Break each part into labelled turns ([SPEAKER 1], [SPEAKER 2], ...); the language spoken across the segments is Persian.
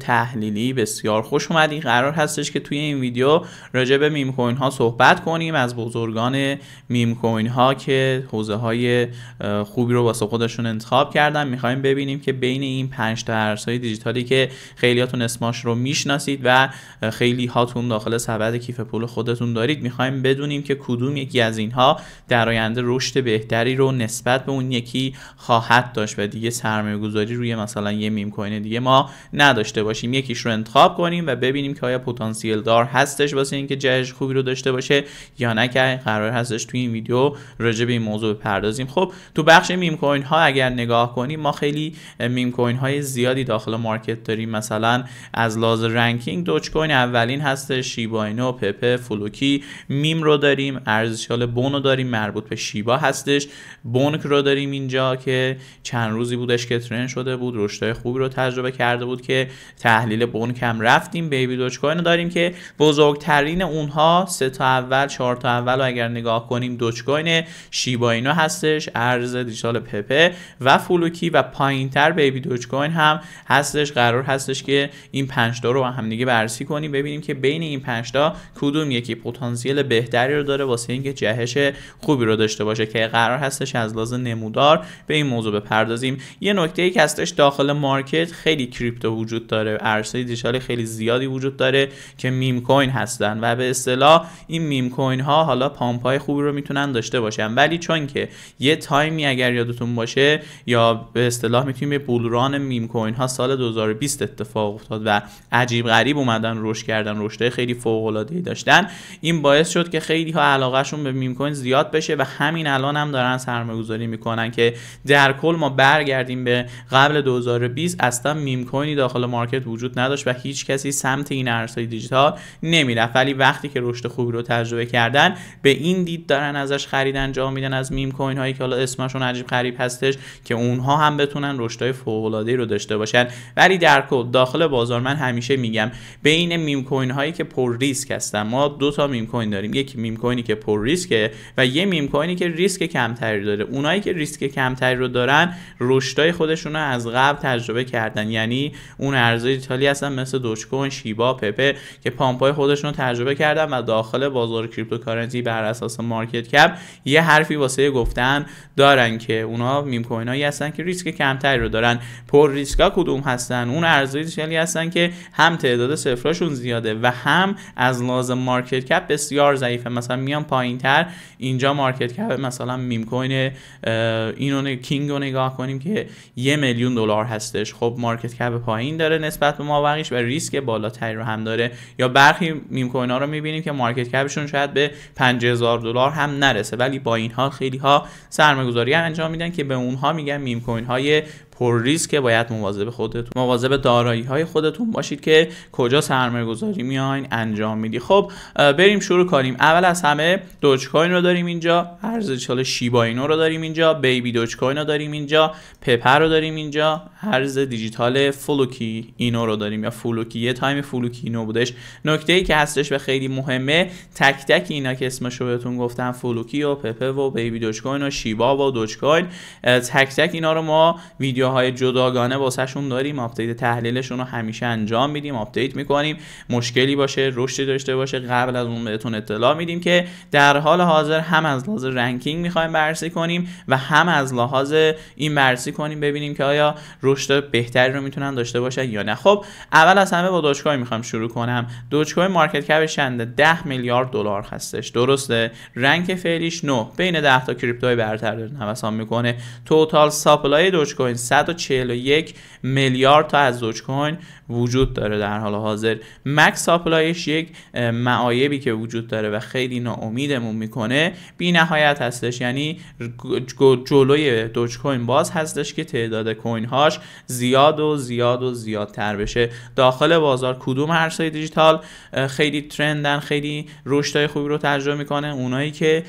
[SPEAKER 1] تحلیلی بسیار خوش اومدین قرار هستش که توی این ویدیو راجع به میم کوین ها صحبت کنیم از بزرگان میم کوین ها که حوزه های خوبی رو واسه خودشون انتخاب کردن میخوایم ببینیم که بین این 5 تا ارزهای دیجیتالی که خیلیاتون اسماش رو میشناسید و خیلی هاتون داخل سبد کیف پول خودتون دارید میخوایم بدونیم که کدوم یکی از اینها در آینده رشد بهتری رو نسبت به اون یکی خواهد داشت و دیگه سرمایه‌گذاری روی مثلا یه میم کوین دیگه ما داشته باشیم یکیش رو انتخاب کنیم و ببینیم که آیا پتانسیل دار هستش واسه اینکه جهش خوبی رو داشته باشه یا نه که قرار هستش توی این ویدیو راجع این موضوع بپردازیم خب تو بخش میم کوین ها اگر نگاه کنیم ما خیلی میم کوین های زیادی داخل مارکت داریم مثلا از لحاظ رنکینگ دوچ کوین اولین هستش شیبا اینو پپه فلوکی میم رو داریم ارزشال بون رو داریم مربوط به شیبا هستش بونک رو داریم اینجا که چند روزی بودش که شده بود رشدای خوبی رو تجربه کرده بود که تحلیل بون کم رفتیم بیبی دوچ کوین رو داریم که بزرگترین اونها سه تا اول چهار تا اول و اگر نگاه کنیم دوچ کوین شیبا اینو هستش ارز دیجیتال پپه و فلوکی و پایینتر بیبی دوچ کوین هم هستش قرار هستش که این 5 تا رو هم دیگه بررسی کنیم ببینیم که بین این 5 تا کدوم یکی پتانسیل بهتری رو داره واسه اینکه جهش خوبی رو داشته باشه که قرار هستش از لحاظ نمودار به این موضوع بپردازیم یه نکته ای که هستش داخل مارکت خیلی کریپتو وجود وجود داره ارزهای دیجیتال خیلی زیادی وجود داره که میم کوین هستن و به اصطلاح این میم کوین ها حالا پامپ خوبی رو میتونن داشته باشن ولی چون که یه تایمی اگر یادتون باشه یا به اصطلاح میتونیم یه بولران میم کوین ها سال 2020 اتفاق افتاد و عجیب غریب اومدن رشد کردن رشد خیلی فوق العاده ای داشتن این باعث شد که خیلی ها علاقهشون به میم کوین زیاد بشه و همین الان هم دارن سرمایه میکنن که در کل ما برگردیم به قبل 2020 اصلا میم کوینی داخل مارکت وجود نداشت و هیچ کسی سمت این ارزهای دیجیتال نمیرفت ولی وقتی که رشد خوبی رو تجربه کردن به این دید دارن ازش خرید انجام میدن از میم کوین هایی که حالا اسمشون عجیب غریب هستش که اونها هم بتونن های فوق العاده رو داشته باشن ولی در کل داخل بازار من همیشه میگم بین میم کوین هایی که پر ریسک هستن ما دو تا میم کوین داریم یک میم کوینی که پر ریسکه و یه میم کوینی که ریسک کمتری داره اونایی که ریسک کمتری رو دارن رشدای خودشون از قبل تجربه کردن یعنی اون کانون ارزهای ایتالی هستن مثل دوچکون، شیبا پپه که پامپای خودشون رو تجربه کردن و داخل بازار کریپتوکارنسی بر اساس مارکت کپ یه حرفی واسه گفتن دارن که اونا میم کوین هایی هستن که ریسک کمتری رو دارن پر ریسکا کدوم هستن اون ارزهای ایتالی هستن که هم تعداد صفراشون زیاده و هم از لازم مارکت کپ بسیار ضعیفه مثلا میان پایین تر اینجا مارکت کپ مثلا میم کوین اینو کینگ رو نگاه کنیم که یه میلیون دلار هستش خب مارکت کپ پایین داره نسبت به مابقیش و ریسک بالاتری رو هم داره یا برخی میم کوین ها رو میبینیم که مارکت کپشون شاید به 5000 دلار هم نرسه ولی با اینها خیلی ها سرمایه‌گذاری انجام میدن که به اونها میگن میم کوین های پر ریسک باید مواظب خودتون مواظب دارایی های خودتون باشید که کجا سرمایه گذاری میاین انجام میدی خب بریم شروع کنیم اول از همه دوج کوین رو داریم اینجا ارزش حالا شیبا اینو رو داریم اینجا بیبی دوج کوین رو داریم اینجا پپر رو داریم اینجا ارز دیجیتال فلوکی اینو رو داریم یا فلوکی یه تایم فلوکی اینو بودش نکته ای که هستش و خیلی مهمه تک تک اینا که اسمش رو بهتون گفتم فلوکی و پپه و بیبی دوج کوین و شیبا و دوج کوین تک تک اینا رو ما ویدیو ویدیوهای جداگانه واسهشون داریم آپدیت تحلیلشون رو همیشه انجام میدیم آپدیت میکنیم مشکلی باشه رشدی داشته باشه قبل از اون بهتون اطلاع میدیم که در حال حاضر هم از لحاظ رنکینگ میخوایم بررسی کنیم و هم از لحاظ این بررسی کنیم ببینیم که آیا رشد بهتری رو میتونن داشته باشن یا نه خب اول از همه با دوج کوین میخوام شروع کنم دوج کوین مارکت کپش چنده 10 میلیارد دلار هستش درسته رنگ فعلیش 9 بین 10 تا کریپتوی برتر داره نوسان میکنه توتال ساپلای دوج کوین 141 میلیارد تا از دوج کوین وجود داره در حال حاضر مکس ساپلایش یک معایبی که وجود داره و خیلی ناامیدمون میکنه بی نهایت هستش یعنی جلوی دوج کوین باز هستش که تعداد کوین هاش زیاد و زیاد و زیادتر بشه داخل بازار کدوم ارزهای دیجیتال خیلی ترندن خیلی رشدای خوبی رو تجربه میکنه اونایی که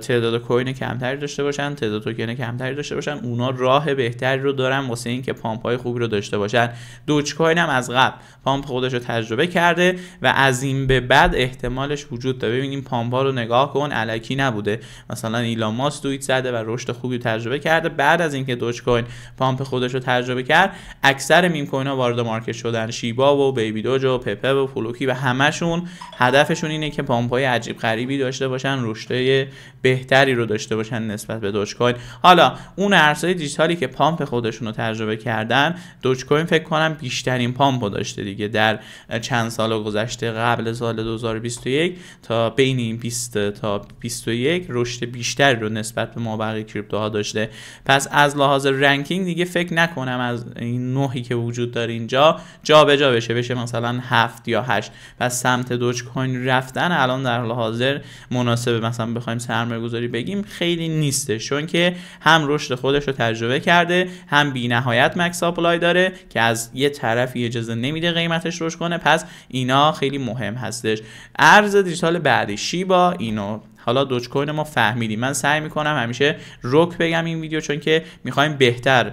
[SPEAKER 1] تعداد کوین کمتری داشته باشن تعداد توکن کمتری داشته باشن اونا راه بهتری رو دارن واسه این پامپ های خوبی رو داشته باشن دوچ کوین هم از قبل پامپ خودش رو تجربه کرده و از این به بعد احتمالش وجود داره ببینیم پامپ ها رو نگاه کن علکی نبوده مثلا ایلان دویت زده و رشد خوبی تجربه کرده بعد از اینکه دوچ کوین پامپ خودش رو تجربه کرد اکثر میم کوین ها وارد مارکت شدن شیبا و بیبی دوج و پپه و فلوکی و همشون هدفشون اینه که پامپ های عجیب غریبی داشته باشن رشد بهتری رو داشته باشن نسبت به دوچ کوین حالا اون ارزهای دیجیتالی که پامپ خود خودشون رو تجربه کردن دوج کوین فکر کنم بیشترین پامپ داشته دیگه در چند سال گذشته قبل سال 2021 تا بین این 20 تا 21 رشد بیشتری رو نسبت به ما کریپتوها داشته پس از لحاظ رنکینگ دیگه فکر نکنم از این نوحی که وجود داره اینجا جا به جا بشه بشه مثلا 7 یا 8 پس سمت دوج کوین رفتن الان در حال حاضر مناسبه مثلا بخوایم سرمایه گذاری بگیم خیلی نیستش چون که هم رشد خودش رو تجربه کرده هم بی نهایت مکس ساپلای داره که از یه طرفی اجازه نمیده قیمتش روش کنه پس اینا خیلی مهم هستش ارز دیجیتال بعدی شیبا اینو حالا دوج کوین ما فهمیدیم من سعی میکنم همیشه رک بگم این ویدیو چون که میخوایم بهتر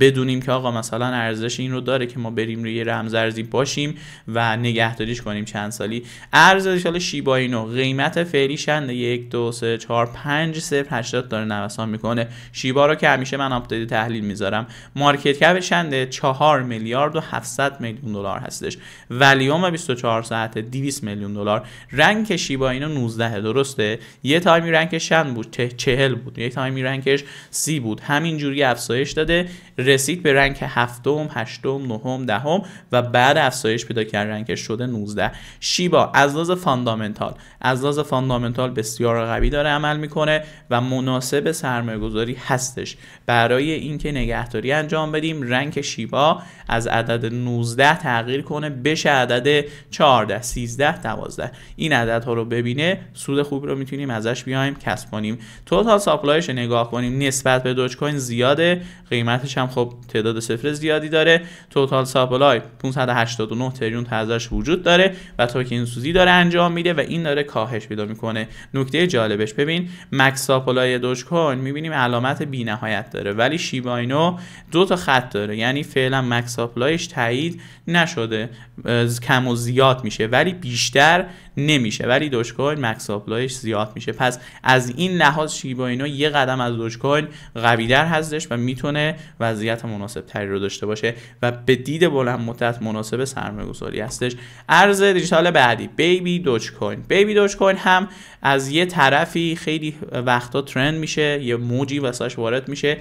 [SPEAKER 1] بدونیم که آقا مثلا ارزش این رو داره که ما بریم روی رمزارزی باشیم و نگهداریش کنیم چند سالی ارزش حالا شیبا اینو قیمت فعلی چنده یک دو سه چهار پنج 0 هشتاد داره نوسان میکنه شیبا رو که همیشه من آپدیت تحلیل میذارم مارکت کپ شنده چهار میلیارد و 700 میلیون دلار هستش ولیوم 24 ساعت 200 میلیون دلار رنگ شیبا اینو 19 درسته یه تایمی رنکش چند بود چهل بود یه تایمی رنکش سی بود همینجوری افزایش داده رسید به رنک هفتم هشتم نهم دهم و بعد افزایش پیدا کرد رنکش شده 19 شیبا از لحاظ فاندامنتال از لحاظ فاندامنتال بسیار قوی داره عمل میکنه و مناسب سرمایه گذاری هستش برای اینکه نگهداری انجام بدیم رنک شیبا از عدد 19 تغییر کنه بشه عدد 14 13 12 این عددها رو ببینه سود خوبی رو می میتونیم ازش بیایم کسب کنیم توتال ساپلایش نگاه کنیم نسبت به دوج کوین زیاده قیمتش هم خب تعداد صفر زیادی داره توتال ساپلای 589 تریون ازش وجود داره و توکن سوزی داره انجام میده و این داره کاهش پیدا میکنه نکته جالبش ببین مکس ساپلای دوج کوین میبینیم علامت بینهایت داره ولی شیباینو دو تا خط داره یعنی فعلا مکس ساپلایش تایید نشده کم و زیاد میشه ولی بیشتر نمیشه ولی دوج کوین مکس زیاد میشه پس از این لحاظ شیبا اینو یه قدم از دوج کوین در هستش و میتونه وضعیت مناسب تری رو داشته باشه و به دید بلند مدت مناسب سرمایه گذاری هستش ارز دیجیتال بعدی بیبی دوج کوین بیبی دوج کوین هم از یه طرفی خیلی وقتا ترند میشه یه موجی واسش وارد میشه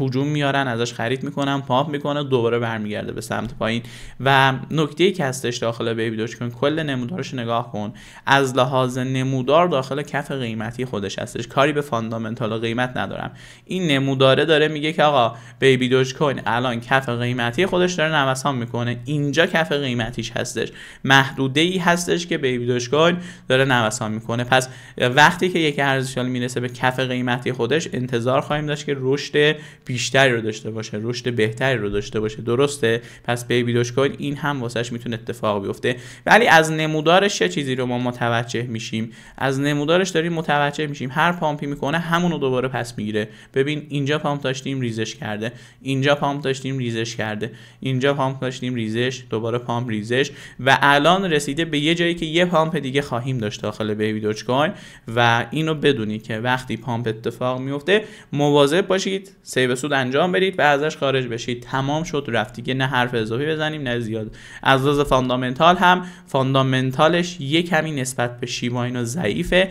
[SPEAKER 1] هجوم میارن ازش خرید میکنن پاپ میکنه دوباره برمیگرده به سمت پایین و نکته ای که هستش داخل بیبی دوج کوین کل نمودارش نگاه کن از لحاظ نمودار داخل فاندامنتال کف قیمتی خودش هستش کاری به فاندامنتال قیمت ندارم این نموداره داره میگه که آقا بیبی دوج کوین الان کف قیمتی خودش داره نوسان میکنه اینجا کف قیمتیش هستش محدوده ای هستش که بیبی دوج کوین داره نوسان میکنه پس وقتی که یک ارزشال میرسه به کف قیمتی خودش انتظار خواهیم داشت که رشد بیشتری رو داشته باشه رشد بهتری رو داشته باشه درسته پس بیبی دوج کوین این هم واسهش میتونه اتفاق بیفته ولی از نمودارش چه چیزی رو ما متوجه میشیم از نمودار مقدارش داریم متوجه میشیم هر پامپی میکنه همونو دوباره پس میگیره ببین اینجا پامپ داشتیم ریزش کرده اینجا پامپ داشتیم ریزش کرده اینجا پامپ داشتیم ریزش دوباره پامپ ریزش و الان رسیده به یه جایی که یه پامپ دیگه خواهیم داشت داخل بیبی کوین و اینو بدونی که وقتی پامپ اتفاق میفته مواظب باشید سیو سود انجام بدید و ازش خارج بشید تمام شد رفت دیگه نه حرف اضافی بزنیم نه زیاد از لحاظ فاندامنتال هم فاندامنتالش یه کمی نسبت به شیبا اینو ضعیفه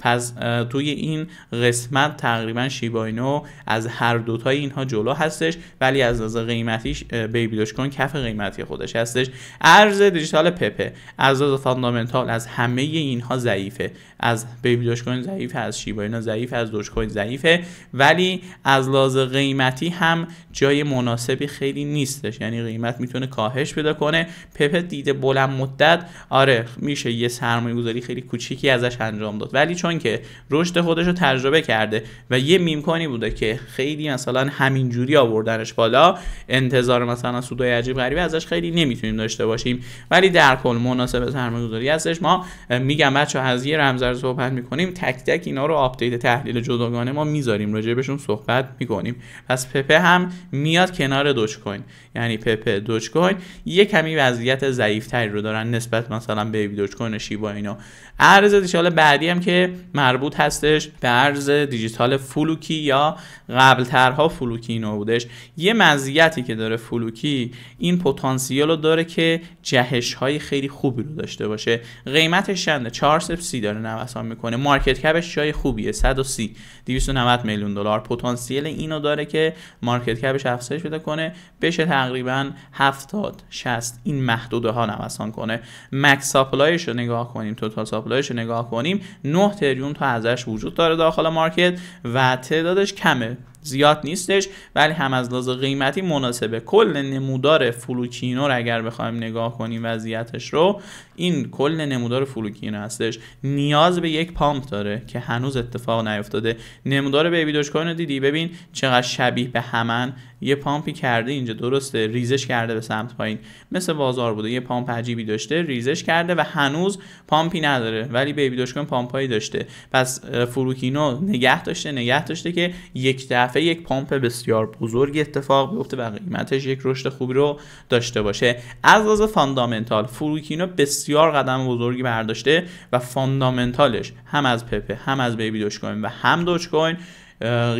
[SPEAKER 1] پس توی این قسمت تقریبا شیباینو از هر دوتای اینها جلو هستش ولی از از قیمتیش بیبی دوش کن کف قیمتی خودش هستش ارز دیجیتال پپه از از فاندامنتال از همه اینها ضعیفه از بیبی دوش کوین ضعیف از شیباینو ضعیف از دوش کوین ضعیفه ولی از لحاظ قیمتی هم جای مناسبی خیلی نیستش یعنی قیمت میتونه کاهش پیدا کنه پپه دیده بلند مدت آره میشه یه سرمایه گذاری خیلی کوچیکی ازش انجام داد ولی چون که رشد خودش رو تجربه کرده و یه میم بوده که خیلی مثلا همینجوری آوردنش بالا انتظار مثلا سودای عجیب غریبی ازش خیلی نمیتونیم داشته باشیم ولی در کل مناسب سرمایه‌گذاری هستش ما میگم بچا از یه رمزر صحبت میکنیم تک تک اینا رو آپدیت تحلیل جداگانه ما میذاریم راجع بهشون صحبت میکنیم پس پپه هم میاد کنار دوج کوین یعنی پپه دوج کوین یه کمی وضعیت ضعیفتری رو دارن نسبت مثلا به دوچ کوین شیبا اینا ارز دیجیتال بعدی هم که مربوط هستش به ارز دیجیتال فلوکی یا قبلترها فلوکی اینو بودش یه مزیتی که داره فلوکی این پتانسیل رو داره که جهش های خیلی خوبی رو داشته باشه قیمتش چنده 430 داره نوسان میکنه مارکت کپش جای خوبیه 130 290 میلیون دلار پتانسیل اینو داره که مارکت کپش افزایش بده کنه بشه تقریبا 70 60 این محدوده ها نوسان کنه مکس ساپلایش رو نگاه کنیم توتال آپلایش رو نگاه کنیم 9 تریلیون تا ازش وجود داره داخل مارکت و تعدادش کمه زیاد نیستش ولی هم از لحاظ قیمتی مناسبه کل نمودار فلوکینو رو اگر بخوایم نگاه کنیم وضعیتش رو این کل نمودار فلوکینو هستش نیاز به یک پامپ داره که هنوز اتفاق نیفتاده نمودار به دوج رو دیدی ببین چقدر شبیه به همن یه پامپی کرده اینجا درسته ریزش کرده به سمت پایین مثل بازار بوده یه پامپ عجیبی داشته ریزش کرده و هنوز پامپی نداره ولی بیبی دوج کوین پامپایی داشته پس فلوکینو نگه داشته نگه داشته که یک دفعه یک پمپ بسیار بزرگ اتفاق بیفته و قیمتش یک رشد خوبی رو داشته باشه از لحاظ فاندامنتال فروکینو بسیار قدم بزرگی برداشته و فاندامنتالش هم از پپه هم از بیبی دوج کوین و هم دوج کوین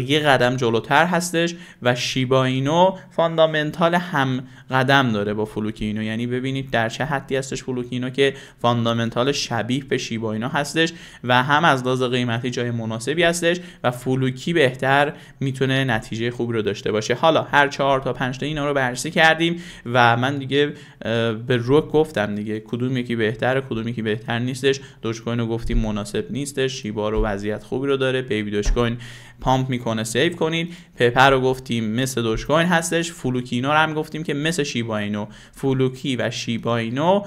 [SPEAKER 1] یه قدم جلوتر هستش و شیبا اینو فاندامنتال هم قدم داره با فلوکی اینو یعنی ببینید در چه حدی هستش فلوکی اینو که فاندامنتال شبیه به شیبا اینو هستش و هم از لحاظ قیمتی جای مناسبی هستش و فلوکی بهتر میتونه نتیجه خوبی رو داشته باشه حالا هر چهار تا پنج تا اینا رو بررسی کردیم و من دیگه به روک گفتم دیگه کدوم یکی بهتره کدوم یکی بهتر نیستش دوج کوین رو گفتیم مناسب نیستش شیبا رو وضعیت خوبی رو داره بیبی دوج کوین پامپ میکنه سیو کنید پپر رو گفتیم مثل دوش کوین هستش فلوکینو رو هم گفتیم که مثل اینو فلوکی و شیباینو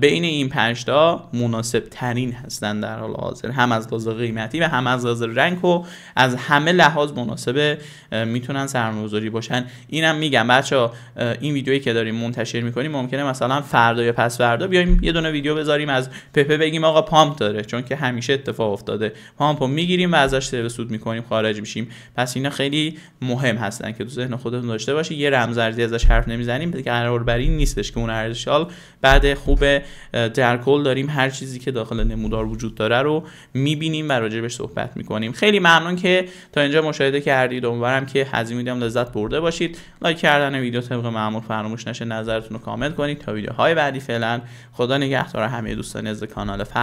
[SPEAKER 1] بین این پنج تا مناسب ترین هستن در حال حاضر هم از لحاظ قیمتی و هم از لحاظ رنگ و از همه لحاظ مناسب میتونن سرمایه‌گذاری باشن اینم میگم بچه این ویدیویی که داریم منتشر میکنیم ممکنه مثلا فردا یا پس فردا بیایم یه دونه ویدیو بذاریم از پپه بگیم آقا پامپ داره چون که همیشه اتفاق افتاده پامپو میگیریم و ازش سود میکنیم خارج میشیم پس اینا خیلی مهم هستن که تو ذهن خودتون داشته باشی یه رمز ازش حرف نمیزنیم قرار بر این نیستش که اون ارزشال بعد خوب در کل داریم هر چیزی که داخل نمودار وجود داره رو میبینیم و راجبش صحبت میکنیم خیلی ممنون که تا اینجا مشاهده کردید امیدوارم که از این ویدیو لذت برده باشید لایک کردن ویدیو طبق معمول فراموش نشه نظرتون رو کنید تا ویدیوهای بعدی فعلا خدا نگهدار همه دوستان از کانال فصل